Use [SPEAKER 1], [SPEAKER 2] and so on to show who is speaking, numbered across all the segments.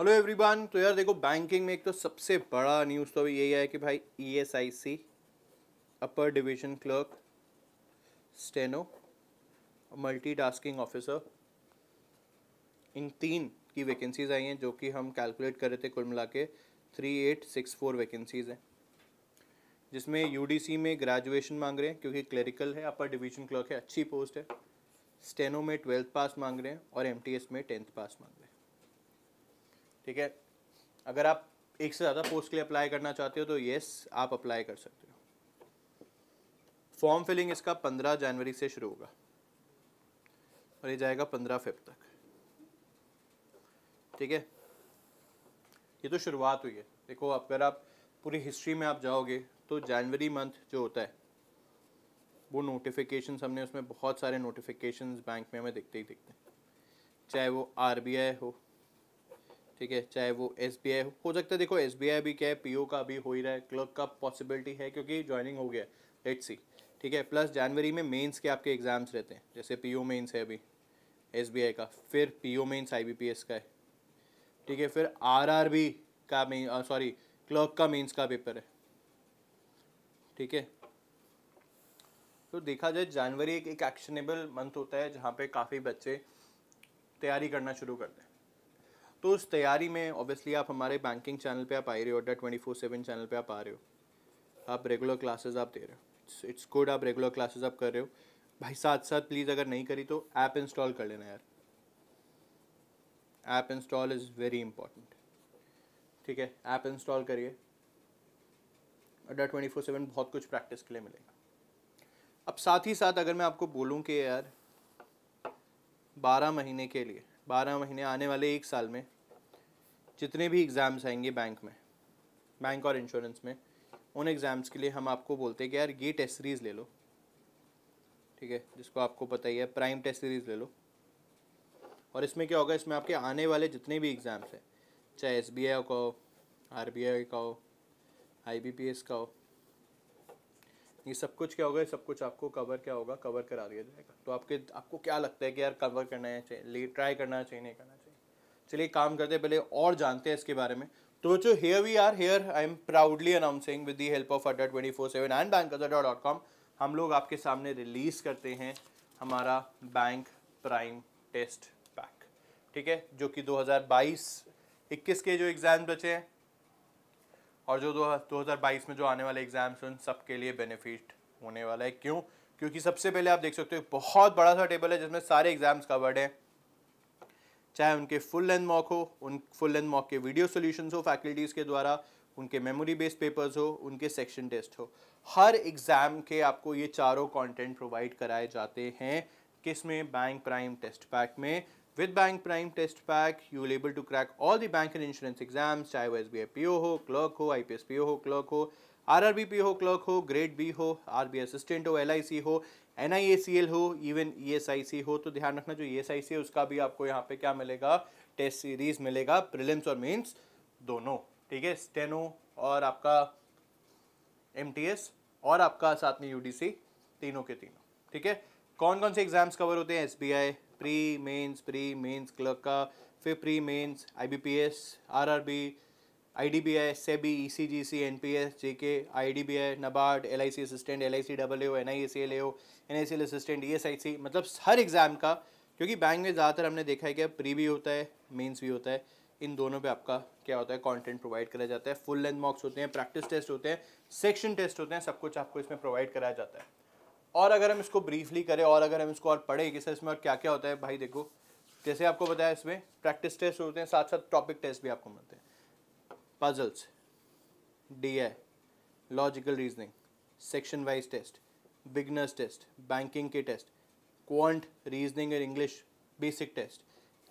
[SPEAKER 1] hello everyone तो यार देखो बैंकिंग में एक तो सबसे बड़ा न्यूज़ तो अभी यही है कि भाई ESIC upper division clerk steno multitasking officer इन तीन की वैकेंसीज़ आई हैं जो कि हम कैलकुलेट कर रहे थे कुल मिला के three eight six four vacancies हैं जिसमें यूडीसी में ग्रेजुएशन मांग रहे हैं क्योंकि क्लरिकल है अपर डिवीजन क्लर्क है अच्छी पोस्ट है स्टेनो में ट्वेल्थ पास मांग रहे हैं और एमटीएस में टेंथ पास मांग रहे हैं ठीक है अगर आप एक से ज़्यादा पोस्ट के लिए अप्लाई करना चाहते हो तो येस आप अप्लाई कर सकते हो फॉर्म फिलिंग इसका पंद्रह जनवरी से शुरू होगा और ये जाएगा पंद्रह फेब तक ठीक है ये तो शुरुआत हुई है देखो अगर आप पूरी हिस्ट्री में आप जाओगे तो जनवरी मंथ जो होता है वो नोटिफिकेशन हमने उसमें बहुत सारे नोटिफिकेशन बैंक में हमें दिखते ही दिखते हैं चाहे वो आर हो ठीक है चाहे वो एस हो सकता है देखो एस भी क्या है पी का भी हो ही रहा है क्लर्क का पॉसिबिलिटी है क्योंकि ज्वाइनिंग हो गया लेट्स सी ठीक है प्लस जनवरी में मेंस के आपके एग्ज़ाम्स रहते हैं जैसे पी ओ मेन्स है अभी एस का फिर पी ओ मेन्स आई का है ठीक है फिर आर का मेन सॉरी क्लर्क का मेन्स का पेपर है ठीक है तो देखा जाए जनवरी एक एक एक्शनेबल मंथ होता है जहाँ पे काफ़ी बच्चे तैयारी करना शुरू करते हैं तो उस तैयारी में ऑब्वियसली आप हमारे बैंकिंग चैनल पे आप आ रहे हो अड्डा ट्वेंटी फोर सेवन चैनल पे आप आ रहे हो आप रेगुलर क्लासेस आप दे रहे हो इट्स गुड आप रेगुलर क्लासेस आप कर रहे हो भाई साथ साथ प्लीज़ अगर नहीं करी तो ऐप इंस्टॉल कर लेना यार app install is very important ठीक है ऐप इंस्टॉल करिए अड्डा ट्वेंटी फोर सेवन बहुत कुछ प्रैक्टिस के लिए मिलेगा अब साथ ही साथ अगर मैं आपको बोलूँ कि यार बारह महीने के लिए बारह महीने आने वाले एक साल में जितने भी एग्ज़ाम्स आएंगे बैंक में बैंक और इंश्योरेंस में उन एग्ज़ाम्स के लिए हम आपको बोलते हैं कि यार ये टेस्ट सीरीज़ ले लो ठीक है जिसको आपको पता ही है प्राइम टेस्ट सीरीज़ ले लो और इसमें क्या होगा इसमें आपके आने वाले जितने भी एग्ज़ाम्स हैं चाहे एस बी आई का हो आर बी आई का हो आई बी पी एस का हो ये सब कुछ क्या होगा ये सब कुछ आपको कवर क्या होगा कवर करा दिया जाएगा तो आपके आपको क्या लगता है कि यार कवर करना है चाहिए ट्राई करना चाहिए नहीं करना चाहिए चलिए काम करते हैं पहले और जानते हैं इसके बारे में तो जो here we are here I am proudly announcing with the help of Adda twenty four seven and bank dot com हम लोग आपके सामने रिलीज़ करते हैं हमारा बैंक प्राइम टेस्ट पैक ठीक है जो कि 2022 21 के जो एग्ज़ाम बचे हैं और जो दो हज़ार में जो आने वाले एग्ज़ाम्स हैं उन सब के लिए बेनिफिट होने वाला है क्यों क्योंकि सबसे पहले आप देख सकते हो बहुत बड़ा सा टेबल है जिसमें सारे एग्ज़ाम्स कवर्ड हैं चाहे उनके फुल लेंथ मॉक हो उन फुल लेंथ मॉक के वीडियो सोल्यूशन हो फैकल्टीज़ के द्वारा उनके मेमोरी बेस्ड पेपर्स हो उनके सेक्शन टेस्ट हो हर एग्ज़ाम के आपको ये चारों कंटेंट प्रोवाइड कराए जाते हैं किस में बैंक प्राइम टेस्ट पैक में With Bank Prime Test Pack, you will able to crack all the bank and insurance exams, चाहे वो S B I P O हो क्लर्क हो I P S P O हो clerk हो R R B P हो clerk हो grade B हो R B assistant हो एल आई सी हो N I A C L हो even E S I C हो तो ध्यान रखना जो ई एस आई सी है उसका भी आपको यहाँ पे क्या मिलेगा टेस्ट सीरीज मिलेगा प्रिलिम्स और मेंस दोनों ठीक है स्टेनो और आपका एम टी एस और आपका साथ में यू डी सी तीनों के तीनों ठीक है कौन कौन से एग्जाम्स कवर होते हैं S B I pre mains pre mains clerk का फिर pre mains IBPS RRB IDBI SEBI ECGC NPS JK IDBI NABARD LIC assistant LIC I C NICL assistant ESIC मतलब हर एग्ज़ाम का क्योंकि बैंक में ज़्यादातर हमने देखा है कि प्री भी होता है मेंस भी होता है इन दोनों पे आपका क्या होता है कंटेंट प्रोवाइड कराया जाता है फुल लेंथ मॉक्स होते हैं प्रैक्टिस टेस्ट होते हैं सेक्शन टेस्ट होते हैं सब कुछ आपको इसमें प्रोवाइड कराया जाता है और अगर हम इसको ब्रीफली करें और अगर हम इसको और पढ़े कि सर इसमें और क्या क्या होता है भाई देखो जैसे आपको बताया इसमें प्रैक्टिस टेस्ट होते हैं साथ साथ टॉपिक टेस्ट भी आपको मिलते हैं puzzles D A logical reasoning section wise test beginners test banking के test quant reasoning and English basic test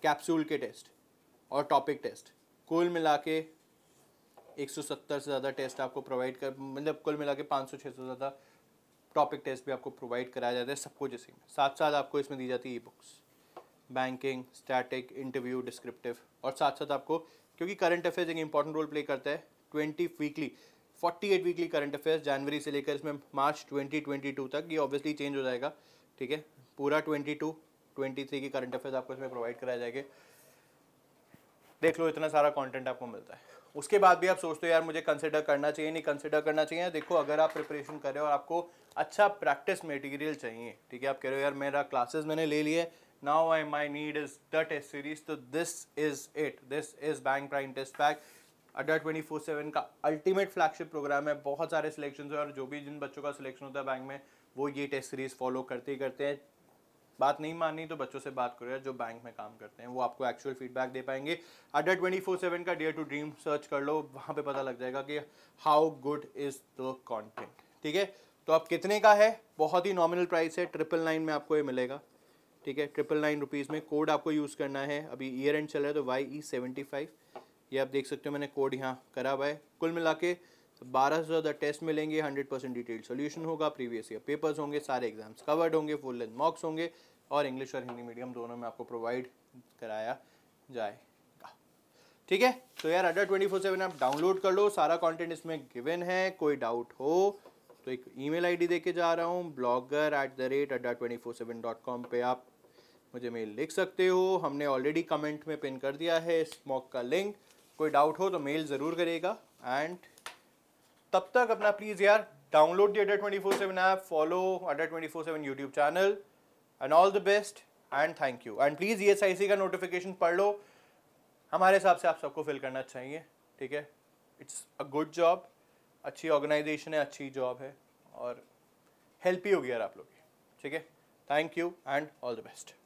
[SPEAKER 1] capsule के टेस्ट और टॉपिक टेस्ट कुल मिला के सत्तर से ज़्यादा टेस्ट आपको प्रोवाइड कर मतलब कुल मिला के सौ छः सौ ज़्यादा टॉपिक टेस्ट भी आपको प्रोवाइड कराया जाता है सब कुछ इसी में साथ साथ आपको इसमें दी जाती है e books banking static interview descriptive और साथ साथ आपको क्योंकि करंट अफेयर्स एक इंपॉर्टेंट रोल प्ले करता है twenty weekly forty eight weekly current affairs जनवरी से लेकर इसमें मार्च ट्वेंटी ट्वेंटी टू तक ये ऑब्वियसली चेंज हो जाएगा ठीक है पूरा ट्वेंटी टू ट्वेंटी थ्री की करंट अफेयर्स आपको इसमें प्रोवाइड कराया जाएगा देख लो इतना सारा कॉन्टेंट आपको मिलता है उसके बाद भी आप सोचते हो यार मुझे कंसिडर करना चाहिए नहीं कंसिडर करना चाहिए देखो अगर आप प्रिपरेशन करें और आपको अच्छा प्रैक्टिस मटेरियल चाहिए ठीक है आप कह रहे हो यार मेरा क्लासेस मैंने ले लिए now I my need is the test series तो this is it this is bank prime test pack Adda twenty four seven का अल्टीमेट फ्लैगशिप प्रोग्राम है बहुत सारे सिलेक्शन है और जो भी जिन बच्चों का सिलेक्शन होता है बैंक में वो ये टेस्ट सीरीज़ फॉलो करते ही करते हैं बात नहीं माननी तो बच्चों से बात करो जो बैंक में काम करते हैं वो आपको एक्चुअल फीडबैक दे पाएंगे अड्डा ट्वेंटी फोर सेवन का डेयर टू ड्रीम सर्च कर लो वहाँ पे पता लग जाएगा कि how good is the content ठीक है तो आप कितने का है बहुत ही नॉमिनल प्राइस है ट्रिपल नाइन में आपको ये मिलेगा ठीक है ट्रिपल नाइन रुपीज़ में कोड आपको यूज़ करना है अभी ईयर एंड चल रहा है तो वाई ई सेवेंटी फाइव ये आप देख सकते हो मैंने कोड यहाँ करा हुआ है कुल मिला के तो बारह से ज़्यादा टेस्ट मिलेंगे हंड्रेड परसेंट डिटेल सोल्यूशन होगा प्रीवियस ईयर पेपर्स होंगे सारे एग्जाम्स कवर्ड होंगे फुल लेंथ मॉक्स होंगे और इंग्लिश और हिंदी मीडियम दोनों में आपको प्रोवाइड कराया जाएगा ठीक है तो यार अडर ट्वेंटी फोर सेवन आप डाउनलोड कर लो सारा कंटेंट इसमें गिवन है कोई डाउट हो तो एक ईमेल आईडी देके जा रहा हूँ blogger at the rate Adda twenty four seven dot com पर आप मुझे मेल लिख सकते हो हमने ऑलरेडी कमेंट में पिन कर दिया है इस मॉक का लिंक कोई डाउट हो तो मेल ज़रूर करेगा एंड तब तक अपना प्लीज़ यार download the Adda twenty four seven app follow Adda twenty four seven YouTube channel and all the best and thank you and please E S I C का नोटिफिकेशन पढ़ लो हमारे हिसाब से आप सबको फिल करना चाहिए ठीक है इट्स अ गुड जॉब अच्छी ऑर्गेनाइजेशन है अच्छी जॉब है और हेल्प ही होगी यार आप लोग की ठीक है thank you and all the best